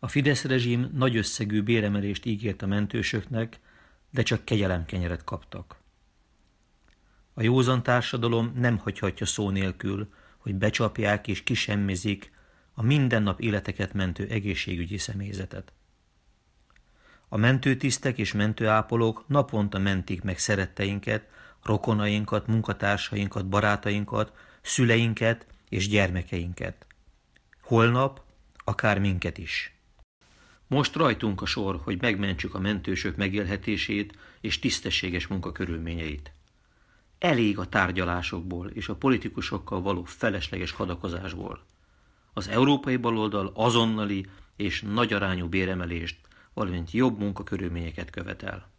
A Fidesz rezsim nagy összegű béremelést ígért a mentősöknek, de csak kegyelemkenyeret kaptak. A józan társadalom nem hagyhatja szó nélkül, hogy becsapják és kisemmizik a mindennap életeket mentő egészségügyi személyzetet. A mentőtisztek és mentőápolók naponta mentik meg szeretteinket, rokonainkat, munkatársainkat, barátainkat, szüleinket és gyermekeinket. Holnap akár minket is. Most rajtunk a sor, hogy megmentsük a mentősök megélhetését és tisztességes munkakörülményeit. Elég a tárgyalásokból és a politikusokkal való felesleges hadakozásból. Az európai baloldal azonnali és nagyarányú béremelést, valamint jobb munkakörülményeket követel.